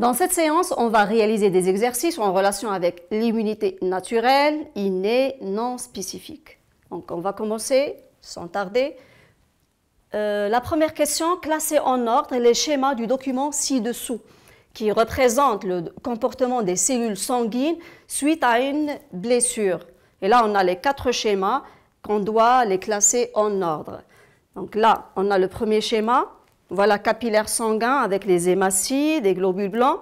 Dans cette séance, on va réaliser des exercices en relation avec l'immunité naturelle, innée, non spécifique. Donc on va commencer sans tarder. Euh, la première question, classer en ordre les schémas du document ci-dessous, qui représente le comportement des cellules sanguines suite à une blessure. Et là, on a les quatre schémas qu'on doit les classer en ordre. Donc là, on a le premier schéma, voilà, capillaire sanguin avec les hématies, des globules blancs.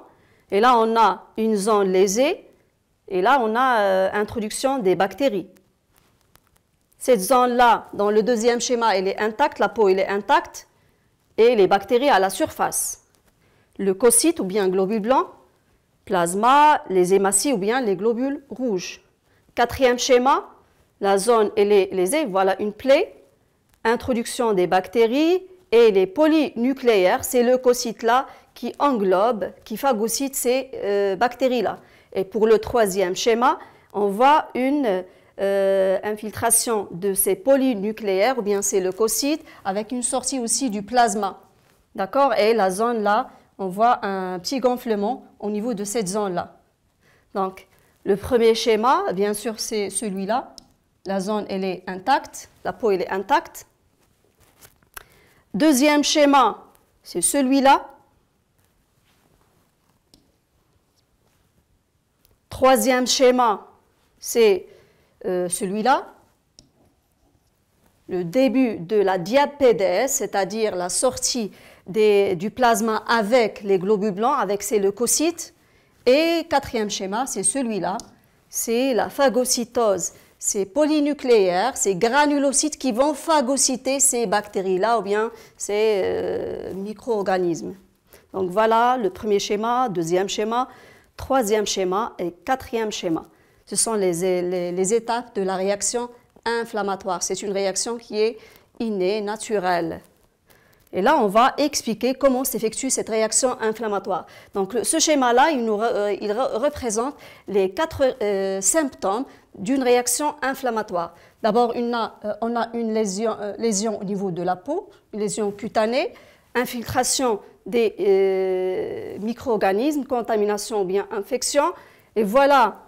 Et là, on a une zone lésée. Et là, on a euh, introduction des bactéries. Cette zone-là, dans le deuxième schéma, elle est intacte, la peau elle est intacte, et les bactéries à la surface. Le cosite ou bien globule blanc, plasma, les hématies ou bien les globules rouges. Quatrième schéma, la zone elle est lésée, voilà une plaie, introduction des bactéries, et les polynucléaires, c'est l'eucocyte-là qui englobe, qui phagocyte ces euh, bactéries-là. Et pour le troisième schéma, on voit une euh, infiltration de ces polynucléaires, ou bien c'est le leucocytes, avec une sortie aussi du plasma. D'accord Et la zone là, on voit un petit gonflement au niveau de cette zone là. Donc, le premier schéma, bien sûr, c'est celui-là. La zone, elle est intacte, la peau, elle est intacte. Deuxième schéma, c'est celui-là. Troisième schéma, c'est euh, celui-là. Le début de la diapédèse, c'est-à-dire la sortie du plasma avec les globules blancs, avec ses leucocytes. Et quatrième schéma, c'est celui-là, c'est la phagocytose ces polynucléaires, ces granulocytes qui vont phagocyter ces bactéries-là ou bien ces euh, micro-organismes. Donc voilà le premier schéma, deuxième schéma, troisième schéma et quatrième schéma. Ce sont les, les, les étapes de la réaction inflammatoire. C'est une réaction qui est innée, naturelle. Et là, on va expliquer comment s'effectue cette réaction inflammatoire. Donc, ce schéma-là, il, nous, euh, représente les quatre euh, symptômes d'une réaction inflammatoire. D'abord, euh, on a une lésion, lésion, au niveau de la peau, une lésion cutanée, infiltration des micro-organismes, contamination ou bien infection. Et voilà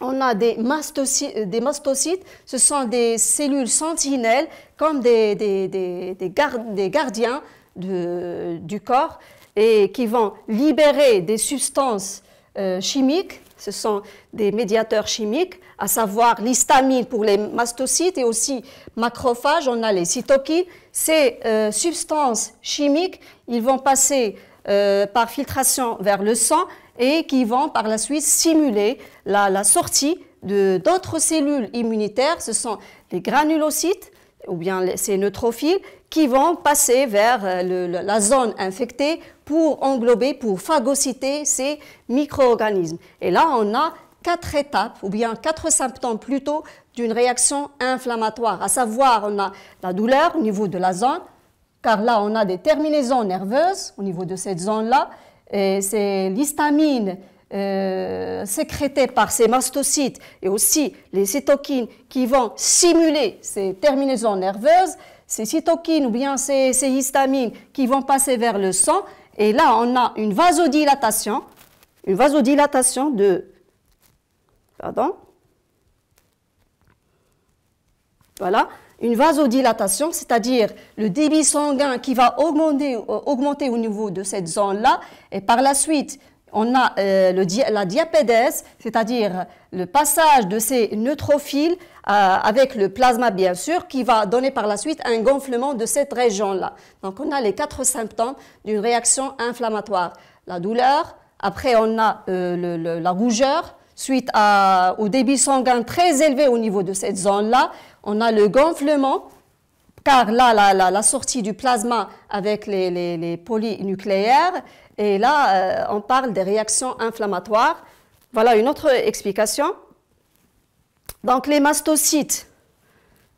on a des mastocytes, ce sont des cellules sentinelles comme des, gardiens du corps et qui vont libérer des substances euh, chimiques, ce sont des médiateurs chimiques, à savoir l'histamine pour les mastocytes et aussi macrophages, on a les cytokines. Ces euh, substances chimiques, ils vont passer euh, par filtration vers le sang et qui vont par la suite simuler la, la sortie d'autres cellules immunitaires. Ce sont les granulocytes ou bien ces neutrophiles qui vont passer vers euh, la zone infectée pour englober, pour phagocyter ces micro-organismes. Et là, on a quatre étapes, ou bien quatre symptômes plutôt, d'une réaction inflammatoire, à savoir on a la douleur au niveau de la zone, car là on a des terminaisons nerveuses au niveau de cette zone-là, c'est l'histamine euh, sécrétée par ces mastocytes et aussi les cytokines qui vont simuler ces terminaisons nerveuses, ces cytokines ou bien ces, histamines qui vont passer vers le sang. Et là, on a une vasodilatation, une vasodilatation de... Pardon Voilà une vasodilatation, c'est-à-dire le débit sanguin qui va euh, augmenter, au niveau de cette zone-là, et par la suite, on a euh, la diapédèse, c'est-à-dire le passage de ces neutrophiles euh, avec le plasma, bien sûr, qui va donner par la suite un gonflement de cette région-là. Donc, on a les quatre symptômes d'une réaction inflammatoire. La douleur, après, on a la rougeur, suite au débit sanguin très élevé au niveau de cette zone-là, on a le gonflement, car là, la, sortie du plasma avec les, polynucléaires, et là, euh, on parle des réactions inflammatoires. Voilà une autre explication. Donc, les mastocytes,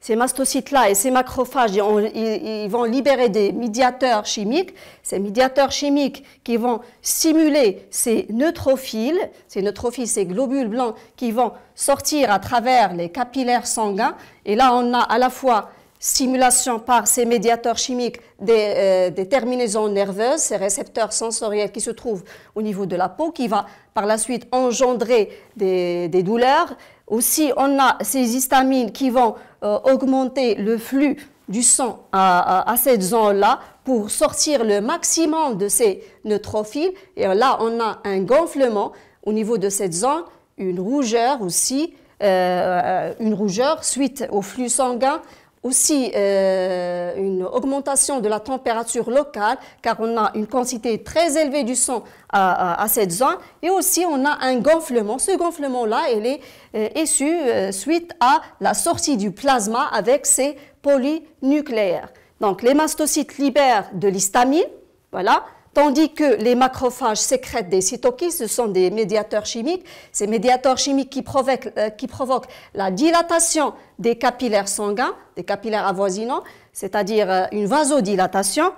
ces mastocytes-là et ces macrophages, ils, vont libérer des médiateurs chimiques. Ces médiateurs chimiques qui vont simuler ces neutrophiles, ces neutrophiles, globules blancs qui vont sortir à travers les capillaires sanguins. Et là, on a à la fois stimulation par ces médiateurs chimiques euh, des, terminaisons nerveuses, ces récepteurs sensoriels qui se trouvent au niveau de la peau, qui va par la suite engendrer des douleurs, aussi, on a ces histamines qui vont euh, augmenter le flux du sang à, cette zone-là pour sortir le maximum de ces neutrophiles. Et là, on a un gonflement au niveau de cette zone, une rougeur aussi, euh, euh, une rougeur suite au flux sanguin aussi euh, une augmentation de la température locale, car on a une quantité très élevée du sang à, cette zone, et aussi on a un gonflement. Ce gonflement-là, il est euh, issu euh, suite à la sortie du plasma avec ses polynucléaires. Donc les mastocytes libèrent de l'histamine, voilà, tandis que les macrophages sécrètent des cytokines, ce sont des médiateurs chimiques. Ces médiateurs chimiques qui provoquent, euh, la dilatation des capillaires sanguins, des capillaires avoisinants, c'est-à-dire euh, une vasodilatation.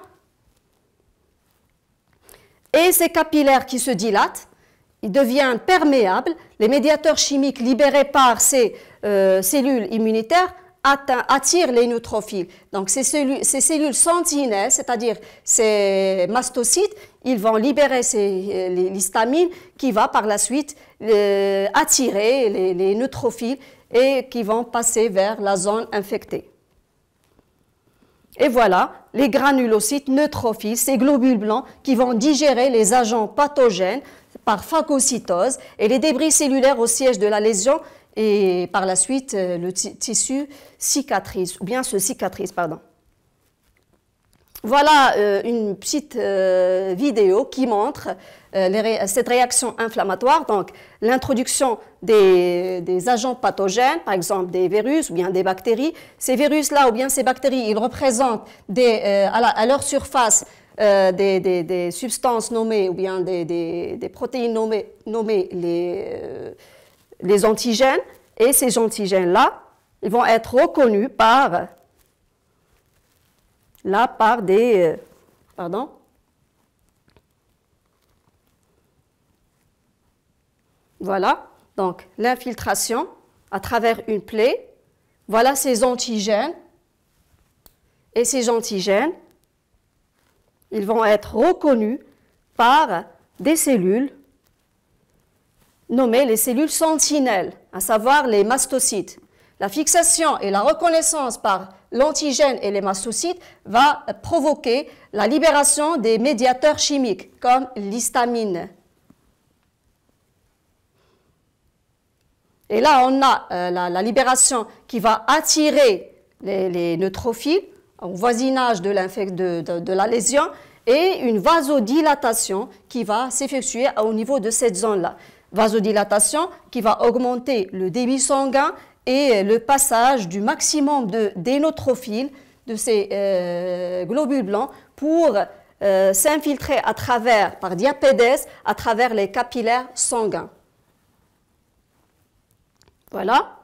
Et ces capillaires qui se dilatent, ils deviennent perméables. Les médiateurs chimiques libérés par ces euh, cellules immunitaires attirent les neutrophiles. Donc ces cellules, sentinelles, c'est-à-dire ces mastocytes, ils vont libérer euh, l'histamine qui va par la suite euh, attirer les, les neutrophiles et qui vont passer vers la zone infectée. Et voilà les granulocytes neutrophiles, ces globules blancs qui vont digérer les agents pathogènes par phagocytose et les débris cellulaires au siège de la lésion et par la suite euh, le tissu cicatrise, ou bien se cicatrise, pardon. Voilà euh, une petite euh, vidéo qui montre cette réaction inflammatoire, donc l'introduction des, agents pathogènes, par exemple des virus ou bien des bactéries. Ces virus-là ou bien ces bactéries, ils représentent à, leur surface des, substances nommées ou bien des, protéines nommées, nommées les les antigènes, et ces antigènes-là, ils vont être reconnus par, là, par des, euh, pardon, voilà, donc l'infiltration à travers une plaie, voilà ces antigènes, et ces antigènes, ils vont être reconnus par des cellules nommées les cellules sentinelles, à savoir les mastocytes. La fixation et la reconnaissance par l'antigène et les mastocytes va provoquer la libération des médiateurs chimiques comme l'histamine. Et là, on a euh, la, libération qui va attirer les, neutrophiles au voisinage de, de, la lésion et une vasodilatation qui va s'effectuer au niveau de cette zone-là vasodilatation qui va augmenter le débit sanguin et le passage du maximum de dénotrophiles de ces euh, globules blancs pour euh, s'infiltrer à travers, par diapédèse, à travers les capillaires sanguins. Voilà.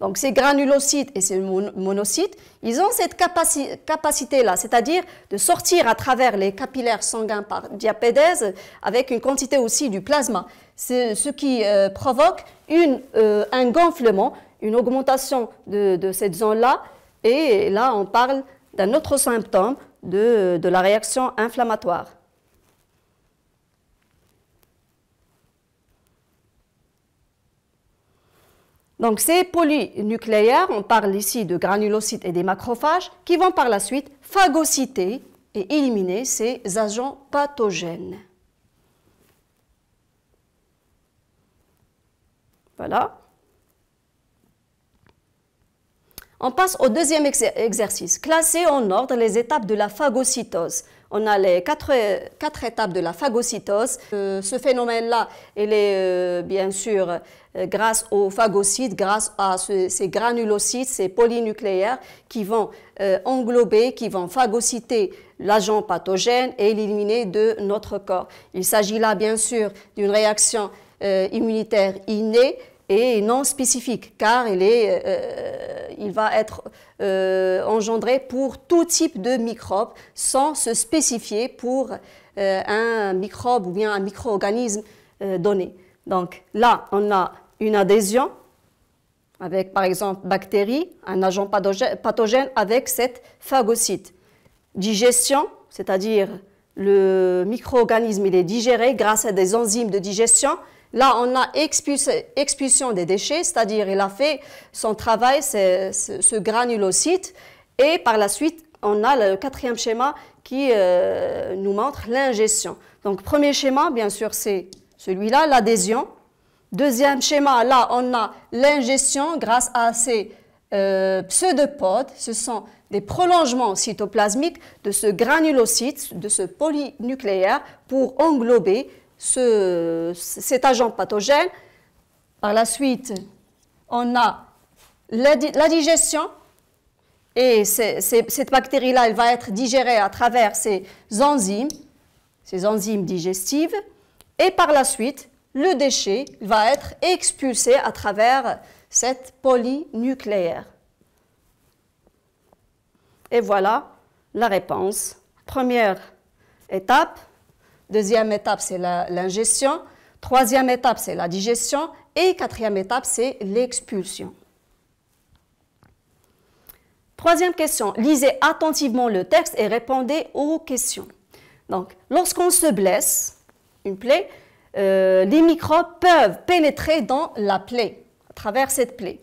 Donc ces granulocytes et ces monocytes, ils ont cette capacité-là, c'est-à-dire de sortir à travers les capillaires sanguins par diapédèse avec une quantité aussi du plasma, ce qui euh, provoque euh, un gonflement, une augmentation de, cette zone-là. Et là, on parle d'un autre symptôme de la réaction inflammatoire. Donc ces polynucléaires, on parle ici de granulocytes et des macrophages, qui vont par la suite phagocyter et éliminer ces agents pathogènes. Voilà. On passe au deuxième exercice, classer en ordre les étapes de la phagocytose. On a les quatre, étapes de la phagocytose. Euh, ce phénomène-là, il est euh, bien sûr euh, grâce aux phagocytes, grâce à ces granulocytes, ces polynucléaires qui vont englober, qui vont phagocyter l'agent pathogène et l'éliminer de notre corps. Il s'agit là bien sûr d'une réaction immunitaire innée et non spécifique, car il, est, euh, euh, il va être euh, engendré pour tout type de microbe sans se spécifier pour un microbe ou bien un micro-organisme donné. Donc là, on a une adhésion avec par exemple bactéries, un agent pathogène avec cette phagocyte. Digestion, c'est-à-dire le micro-organisme il est digéré grâce à des enzymes de digestion Là, on a expulsion des déchets, c'est-à-dire il a fait son travail, ce granulocyte. Et par la suite, on a le quatrième schéma qui euh, nous montre l'ingestion. Donc, premier schéma, bien sûr, c'est celui-là, l'adhésion. Deuxième schéma, là, on a l'ingestion grâce à ces euh, pseudopodes. Ce sont des prolongements cytoplasmiques de ce granulocyte, de ce polynucléaire, pour englober ce, cet agent pathogène. Par la suite, on a la, digestion. Et cette bactérie-là, elle va être digérée à travers ces enzymes, ces enzymes digestives. Et par la suite, le déchet va être expulsé à travers cette polynucléaire. Et voilà la réponse. Première étape, Deuxième étape, c'est l'ingestion. Troisième étape, c'est la digestion. Et quatrième étape, c'est l'expulsion. Troisième question, lisez attentivement le texte et répondez aux questions. Donc, lorsqu'on se blesse, une plaie, euh, les microbes peuvent pénétrer dans la plaie, à travers cette plaie.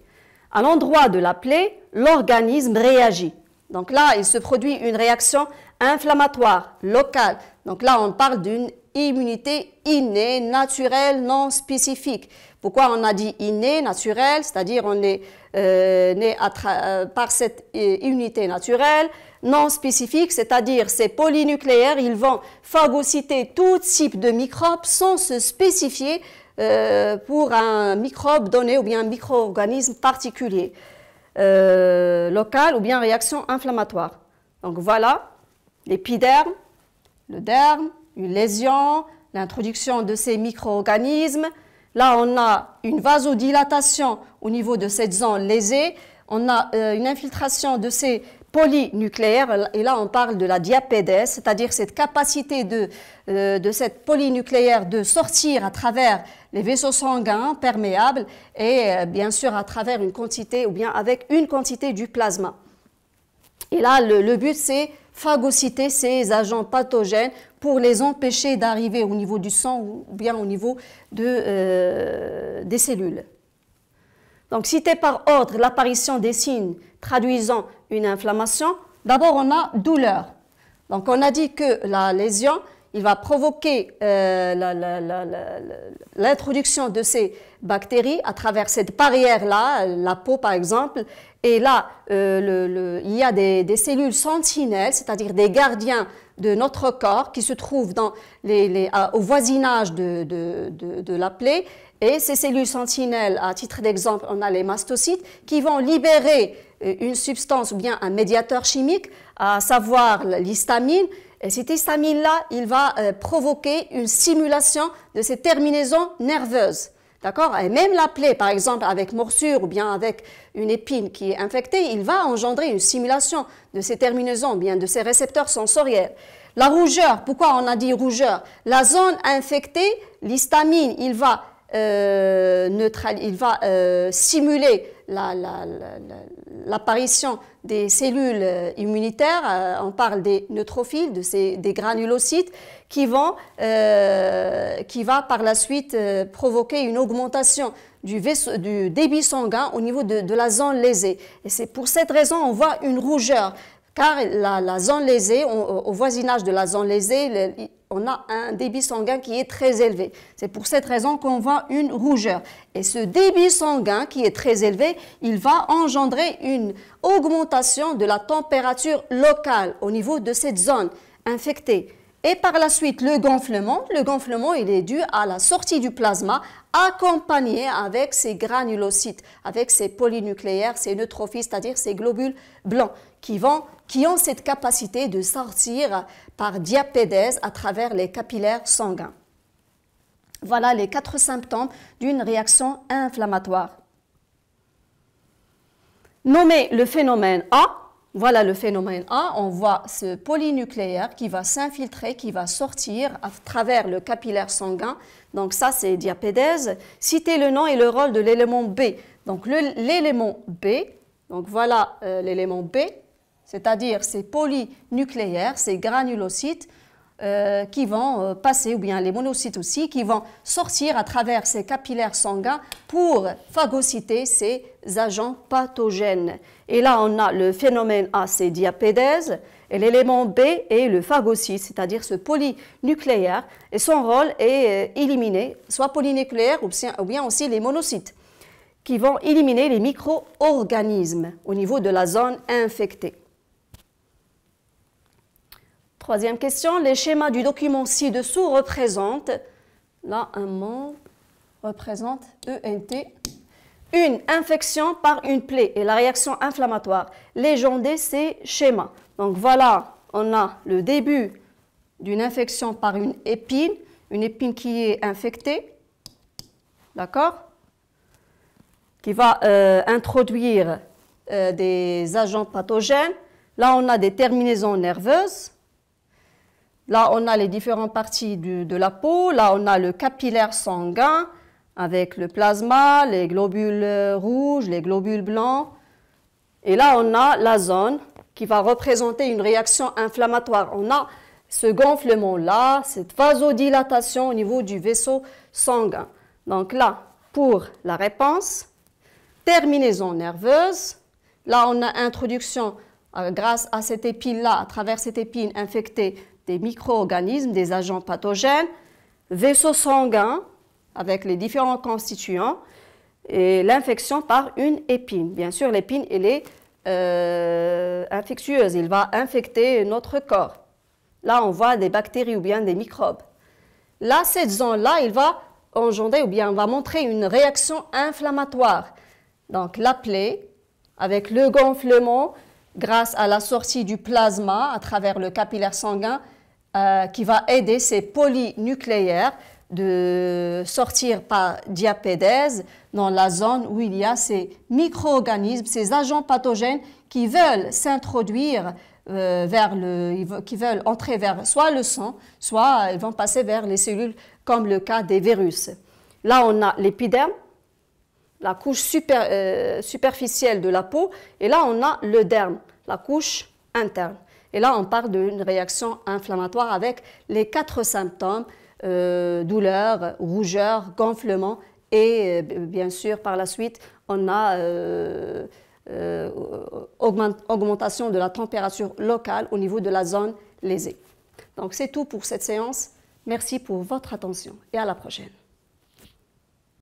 À l'endroit de la plaie, l'organisme réagit. Donc là, il se produit une réaction inflammatoire local Donc là, on parle d'une immunité innée, naturelle, non spécifique. Pourquoi on a dit innée, naturelle, c'est-à-dire on est euh, né euh, par cette euh, immunité naturelle, non spécifique, c'est-à-dire ces polynucléaires, ils vont phagocyter tout type de microbes sans se spécifier pour un microbe donné ou bien un micro-organisme particulier, local ou bien réaction inflammatoire. Donc voilà, l'épiderme, le derme, une lésion, l'introduction de ces micro-organismes. Là, on a une vasodilatation au niveau de cette zone lésée. On a euh, une infiltration de ces polynucléaires. Et là, on parle de la diapédèse, c'est-à-dire cette capacité de, euh, cette polynucléaire de sortir à travers les vaisseaux sanguins perméables et euh, bien sûr à travers une quantité ou bien avec une quantité du plasma. Et là, le but, c'est phagocyter ces agents pathogènes pour les empêcher d'arriver au niveau du sang ou bien au niveau de, euh, des cellules. Donc citer par ordre l'apparition des signes traduisant une inflammation, d'abord on a douleur. Donc on a dit que la lésion il va provoquer euh, l'introduction de ces bactéries à travers cette barrière-là, la peau par exemple. Et là, euh, il y a des, cellules sentinelles, c'est-à-dire des gardiens de notre corps qui se trouvent dans les, au voisinage de la plaie. Et ces cellules sentinelles, à titre d'exemple, on a les mastocytes qui vont libérer euh, une substance ou bien un médiateur chimique, à savoir l'histamine, euh, cette histamine-là, il va euh, provoquer une simulation de ces terminaisons nerveuses. D'accord Et même la plaie, par exemple, avec morsure ou bien avec une épine qui est infectée, il va engendrer une simulation de ces terminaisons, bien de ces récepteurs sensoriels. La rougeur, pourquoi on a dit rougeur La zone infectée, l'histamine, il va euh, il va euh, simuler l'apparition la, des cellules euh, immunitaires, euh, on parle des neutrophiles, de ces, des granulocytes, qui, vont, qui va par la suite provoquer une augmentation du, du, débit sanguin au niveau de, la zone lésée. Et c'est pour cette raison on voit une rougeur car la, zone lésée, au voisinage de la zone lésée, on a un débit sanguin qui est très élevé. C'est pour cette raison qu'on voit une rougeur. Et ce débit sanguin qui est très élevé, il va engendrer une augmentation de la température locale au niveau de cette zone infectée. Et par la suite, le gonflement. Le gonflement, il est dû à la sortie du plasma accompagné avec ces granulocytes, avec ces polynucléaires, ces neutrophiles, c'est-à-dire ces globules blancs qui vont qui ont cette capacité de sortir par diapédèse à travers les capillaires sanguins. Voilà les quatre symptômes d'une réaction inflammatoire. Nommez le phénomène A. Voilà le phénomène A. On voit ce polynucléaire qui va s'infiltrer, qui va sortir à travers le capillaire sanguin. Donc ça, c'est diapédèse. Citez le nom et le rôle de l'élément B. Donc l'élément B, donc voilà euh, l'élément B, c'est-à-dire ces polynucléaires, ces granulocytes euh, qui vont euh, passer, ou bien les monocytes aussi, qui vont sortir à travers ces capillaires sanguins pour phagocyter ces agents pathogènes. Et là, on a le phénomène A, c'est diapédèse, et l'élément B est le phagocyte, c'est-à-dire ce polynucléaire, et son rôle est euh, éliminer, soit polynucléaire ou bien aussi les monocytes, qui vont éliminer les micro-organismes au niveau de la zone infectée. Troisième question, les schémas du document ci-dessous représentent, là un mot représente ENT, une infection par une plaie et la réaction inflammatoire légendée ces schémas. Donc voilà, on a le début d'une infection par une épine, une épine qui est infectée, d'accord Qui va euh, introduire euh, des agents pathogènes. Là, on a des terminaisons nerveuses Là, on a les différentes parties de la peau. Là, on a le capillaire sanguin avec le plasma, les globules rouges, les globules blancs. Et là, on a la zone qui va représenter une réaction inflammatoire. On a ce gonflement-là, cette vasodilatation au niveau du vaisseau sanguin. Donc là, pour la réponse, terminaison nerveuse. Là, on a introduction, euh, grâce à cette épine-là, à travers cette épine infectée, des micro-organismes, des agents pathogènes, vaisseaux sanguins avec les différents constituants et l'infection par une épine. Bien sûr, l'épine, elle est euh, infectieuse, il va infecter notre corps. Là, on voit des bactéries ou bien des microbes. Là, cette zone-là, il va engendrer ou bien on va montrer une réaction inflammatoire. Donc, la plaie, avec le gonflement, grâce à la sortie du plasma à travers le capillaire sanguin euh, qui va aider ces polynucléaires de sortir par diapédèse dans la zone où il y a ces micro-organismes, ces agents pathogènes qui veulent s'introduire euh, vers le, qui veulent entrer vers soit le sang, soit euh, ils vont passer vers les cellules, comme le cas des virus. Là, on a l'épiderme la couche euh, superficielle de la peau, et là on a le derme, la couche interne. Et là on parle d'une réaction inflammatoire avec les quatre symptômes, euh, douleur, rougeur, gonflement, et euh, bien sûr par la suite on a augmentation de la température locale au niveau de la zone lésée. Donc c'est tout pour cette séance. Merci pour votre attention et à la prochaine.